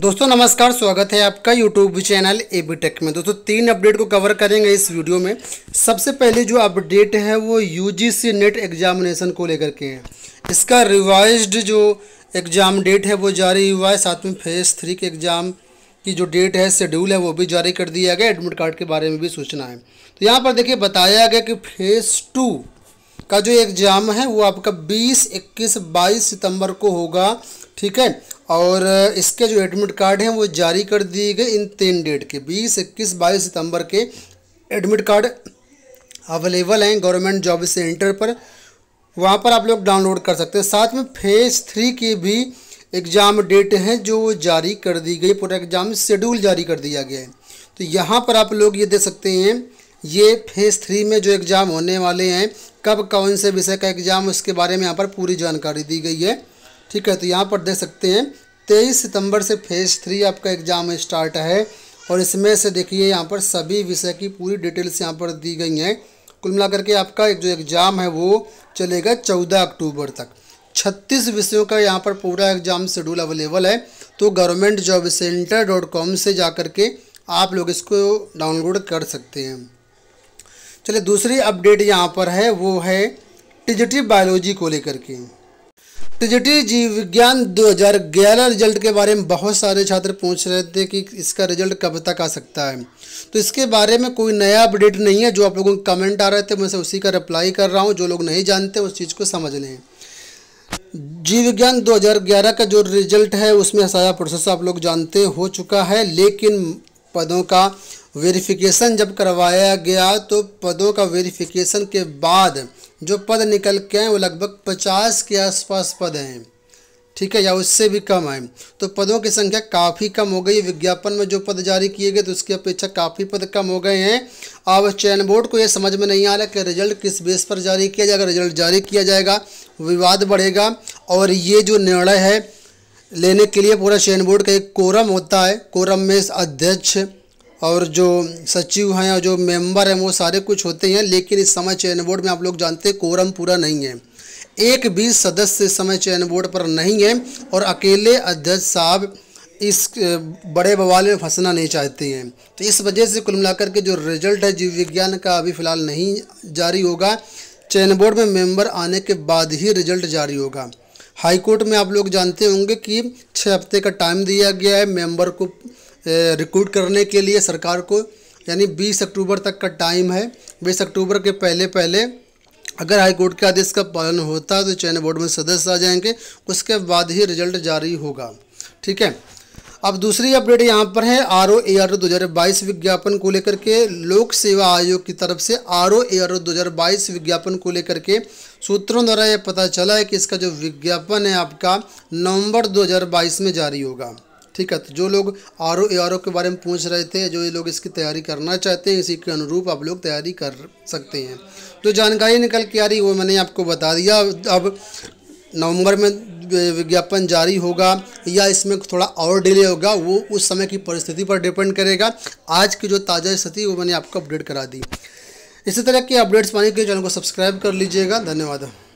दोस्तों नमस्कार स्वागत है आपका YouTube channel A B tech में दोस्तों तीन अपडेट को कवर करेंगे इस वीडियो में सबसे पहले जो अपडेट है वो यूजीसी नेट एग्जामिनेशन को लेकर के हैं इसका रिवाइज्ड जो एग्ज़ाम डेट है वो जारी हुआ है साथ में फेज़ थ्री के एग्ज़ाम की जो डेट है शेड्यूल है वो भी जारी कर दिया गया एडमिट कार्ड के बारे में भी सूचना है तो यहाँ पर देखिए बताया गया कि फेज़ टू का जो एग्ज़ाम है वो आपका बीस इक्कीस बाईस सितम्बर को होगा ठीक है और इसके जो एडमिट कार्ड हैं वो जारी कर दिए गए इन तीन डेट के बीस इक्कीस बाईस सितंबर के एडमिट कार्ड अवेलेबल हैं गवर्नमेंट जॉब सेंटर पर वहाँ पर आप लोग डाउनलोड कर सकते हैं साथ में फेज़ थ्री के भी एग्ज़ाम डेट हैं जो जारी कर दी गई पूरा एग्ज़ाम शेड्यूल जारी कर दिया गया है तो यहाँ पर आप लोग ये देख सकते हैं ये फेज़ थ्री में जो एग्ज़ाम होने वाले हैं कब कौन से विषय का एग्ज़ाम उसके बारे में यहाँ पर पूरी जानकारी दी गई है ठीक है तो यहाँ पर देख सकते हैं तेईस सितंबर से फेज़ थ्री आपका एग्ज़ाम स्टार्ट है और इसमें से देखिए यहाँ पर सभी विषय की पूरी डिटेल्स यहाँ पर दी गई हैं कुल मिलाकर के आपका जो एग्ज़ाम है वो चलेगा चौदह अक्टूबर तक छत्तीस विषयों का यहाँ पर पूरा एग्ज़ाम शेड्यूल अवेलेबल है तो government job centre dot com से जा कर के आप लोग इसको डाउनलोड कर सकते हैं चलिए दूसरी अपडेट यहाँ पर है वो है टिजिटिव बायोलॉजी को लेकर के टिजिटी जीव विज्ञान 2011 रिजल्ट के बारे में बहुत सारे छात्र पूछ रहे थे कि इसका रिजल्ट कब तक आ सकता है तो इसके बारे में कोई नया अपडेट नहीं है जो आप लोगों के कमेंट आ रहे थे मैं से उसी का रिप्लाई कर रहा हूँ जो लोग नहीं जानते उस चीज़ को समझ लें जीव विज्ञान 2011 का जो रिजल्ट है उसमें सारा प्रोसेस आप लोग जानते हो चुका है लेकिन पदों का वेरिफिकेशन जब करवाया गया तो पदों का वेरिफिकेशन के बाद जो पद निकल के हैं वो लगभग पचास के आसपास पद हैं ठीक है या उससे भी कम है तो पदों की संख्या काफ़ी कम हो गई विज्ञापन में जो पद जारी किए गए तो उसकी अपेक्षा काफ़ी पद कम हो गए हैं अब चयन बोर्ड को ये समझ में नहीं आ रहा कि रिजल्ट किस बेस पर जारी किया जाएगा रिजल्ट जारी किया जाएगा विवाद बढ़ेगा और ये जो निर्णय है लेने के लिए पूरा चयन बोर्ड का एक कोरम होता है कोरम में अध्यक्ष और जो सचिव हैं और जो मेंबर हैं वो सारे कुछ होते हैं लेकिन इस समय चयन बोर्ड में आप लोग जानते हैं कोरम पूरा नहीं है एक भी सदस्य इस समय चयन बोर्ड पर नहीं है और अकेले अध्यक्ष साहब इस बड़े बवाल में फंसना नहीं चाहते हैं तो इस वजह से कुल मिलाकर के जो रिजल्ट है जीव विज्ञान का अभी फ़िलहाल नहीं जारी होगा चयन बोर्ड में मेंबर आने के बाद ही रिजल्ट जारी होगा हाई कोर्ट में आप लोग जानते होंगे कि छः हफ्ते का टाइम दिया गया है मेंबर को रिक्रूट करने के लिए सरकार को यानी बीस अक्टूबर तक का टाइम है बीस अक्टूबर के पहले पहले अगर हाई कोर्ट के आदेश का पालन होता है तो चयन बोर्ड में सदस्य आ जाएंगे उसके बाद ही रिजल्ट जारी होगा ठीक है अब दूसरी अपडेट यहाँ पर है आर ओ ए आर दो हज़ार बाईस विज्ञापन को लेकर के लोक सेवा आयोग की तरफ से आर ओ ए आर दो हज़ार बाईस विज्ञापन को लेकर के सूत्रों द्वारा यह पता चला है कि इसका जो विज्ञापन है आपका नवंबर 2022 में जारी होगा ठीक है तो जो लोग R O A R O के बारे में पूछ रहे थे जो ये लोग इसकी तैयारी करना चाहते हैं इसी के अनुरूप आप लोग तैयारी कर सकते हैं जो तो जानकारी निकल के आ रही वो मैंने आपको बता दिया अब नवंबर में विज्ञापन जारी होगा या इसमें थोड़ा और डिले होगा वो उस समय की परिस्थिति पर डिपेंड करेगा आज की जो ताज़ा स्थिति वो मैंने आपको अपडेट करा दी इसी तरह के अपडेट्स पाने के लिए चैनल को सब्सक्राइब कर लीजिएगा धन्यवाद